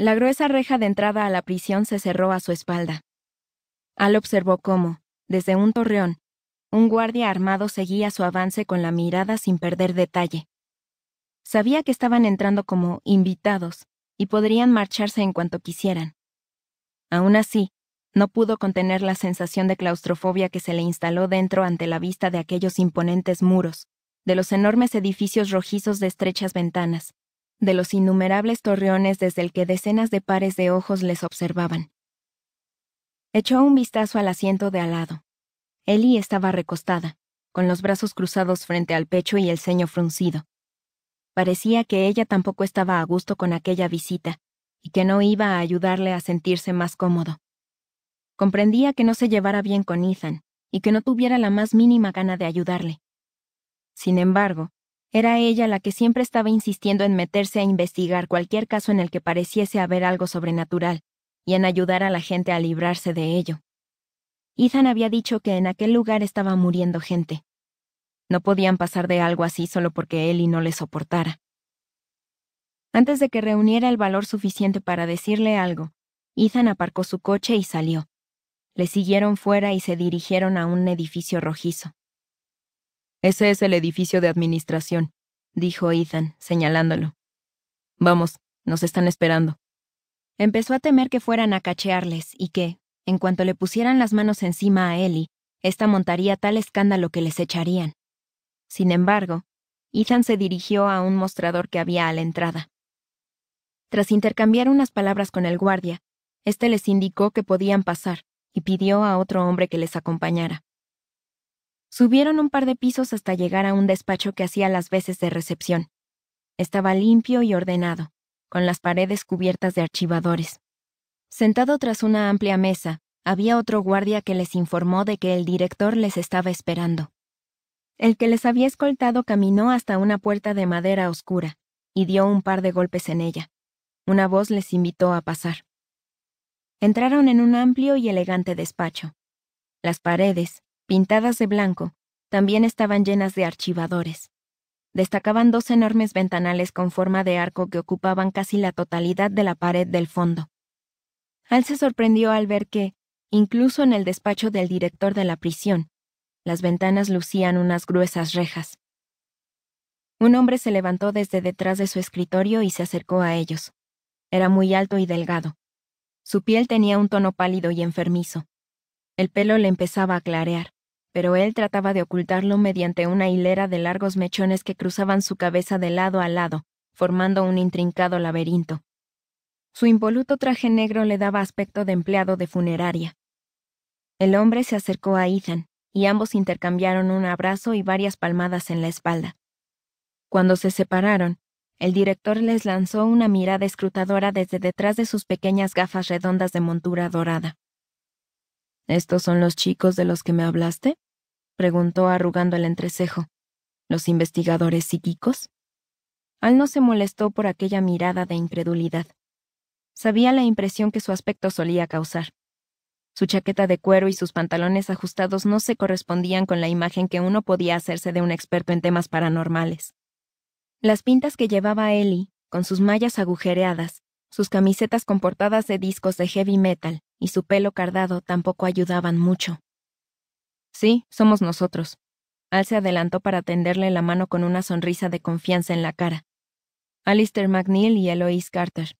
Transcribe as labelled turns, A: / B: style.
A: La gruesa reja de entrada a la prisión se cerró a su espalda. Al observó cómo, desde un torreón, un guardia armado seguía su avance con la mirada sin perder detalle. Sabía que estaban entrando como invitados y podrían marcharse en cuanto quisieran. Aún así, no pudo contener la sensación de claustrofobia que se le instaló dentro ante la vista de aquellos imponentes muros, de los enormes edificios rojizos de estrechas ventanas, de los innumerables torreones desde el que decenas de pares de ojos les observaban. Echó un vistazo al asiento de al lado. Ellie estaba recostada, con los brazos cruzados frente al pecho y el ceño fruncido. Parecía que ella tampoco estaba a gusto con aquella visita, y que no iba a ayudarle a sentirse más cómodo. Comprendía que no se llevara bien con Ethan, y que no tuviera la más mínima gana de ayudarle. Sin embargo, era ella la que siempre estaba insistiendo en meterse a investigar cualquier caso en el que pareciese haber algo sobrenatural, y en ayudar a la gente a librarse de ello. Ethan había dicho que en aquel lugar estaba muriendo gente. No podían pasar de algo así solo porque y no le soportara. Antes de que reuniera el valor suficiente para decirle algo, Ethan aparcó su coche y salió. Le siguieron fuera y se dirigieron a un edificio rojizo. Ese es el edificio de administración, dijo Ethan, señalándolo. Vamos, nos están esperando. Empezó a temer que fueran a cachearles y que, en cuanto le pusieran las manos encima a Ellie, esta montaría tal escándalo que les echarían. Sin embargo, Ethan se dirigió a un mostrador que había a la entrada. Tras intercambiar unas palabras con el guardia, éste les indicó que podían pasar y pidió a otro hombre que les acompañara. Subieron un par de pisos hasta llegar a un despacho que hacía las veces de recepción. Estaba limpio y ordenado, con las paredes cubiertas de archivadores. Sentado tras una amplia mesa, había otro guardia que les informó de que el director les estaba esperando. El que les había escoltado caminó hasta una puerta de madera oscura, y dio un par de golpes en ella. Una voz les invitó a pasar. Entraron en un amplio y elegante despacho. Las paredes, pintadas de blanco, también estaban llenas de archivadores. Destacaban dos enormes ventanales con forma de arco que ocupaban casi la totalidad de la pared del fondo. Al se sorprendió al ver que, incluso en el despacho del director de la prisión, las ventanas lucían unas gruesas rejas. Un hombre se levantó desde detrás de su escritorio y se acercó a ellos. Era muy alto y delgado. Su piel tenía un tono pálido y enfermizo. El pelo le empezaba a clarear pero él trataba de ocultarlo mediante una hilera de largos mechones que cruzaban su cabeza de lado a lado, formando un intrincado laberinto. Su impoluto traje negro le daba aspecto de empleado de funeraria. El hombre se acercó a Ethan, y ambos intercambiaron un abrazo y varias palmadas en la espalda. Cuando se separaron, el director les lanzó una mirada escrutadora desde detrás de sus pequeñas gafas redondas de montura dorada. ¿Estos son los chicos de los que me hablaste? preguntó arrugando el entrecejo. ¿Los investigadores psíquicos? Al no se molestó por aquella mirada de incredulidad. Sabía la impresión que su aspecto solía causar. Su chaqueta de cuero y sus pantalones ajustados no se correspondían con la imagen que uno podía hacerse de un experto en temas paranormales. Las pintas que llevaba Ellie, con sus mallas agujereadas, sus camisetas comportadas de discos de heavy metal, y su pelo cardado tampoco ayudaban mucho. Sí, somos nosotros. Al se adelantó para tenderle la mano con una sonrisa de confianza en la cara. Alistair McNeil y Eloise Carter.